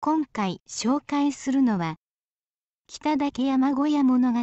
今回紹介するのは「北岳山小屋物語」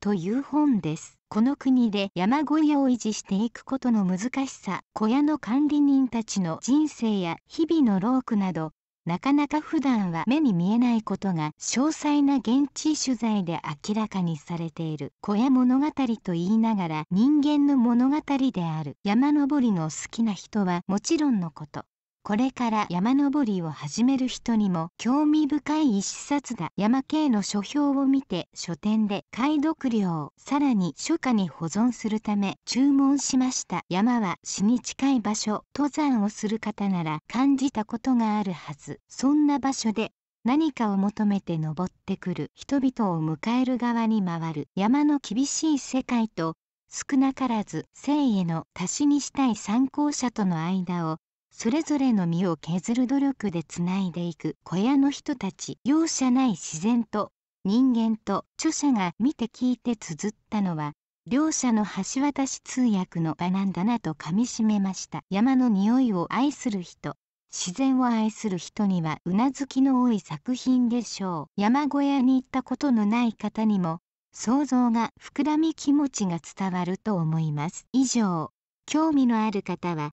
という本です。この国で山小屋を維持していくことの難しさ小屋の管理人たちの人生や日々の労苦などなかなか普段は目に見えないことが詳細な現地取材で明らかにされている小屋物語と言いながら人間の物語である山登りの好きな人はもちろんのことこれから山登りを始める人にも興味深い一冊だ山系の書評を見て書店で解読料さらに初夏に保存するため注文しました山は死に近い場所登山をする方なら感じたことがあるはずそんな場所で何かを求めて登ってくる人々を迎える側に回る山の厳しい世界と少なからず生への足しにしたい参考者との間をそれぞれの身を削る努力でつないでいく小屋の人たち容赦ない自然と人間と著者が見て聞いて綴ったのは両者の橋渡し通訳の場なんだなとかみしめました山の匂いを愛する人自然を愛する人にはうなずきの多い作品でしょう山小屋に行ったことのない方にも想像が膨らみ気持ちが伝わると思います以上興味のある方は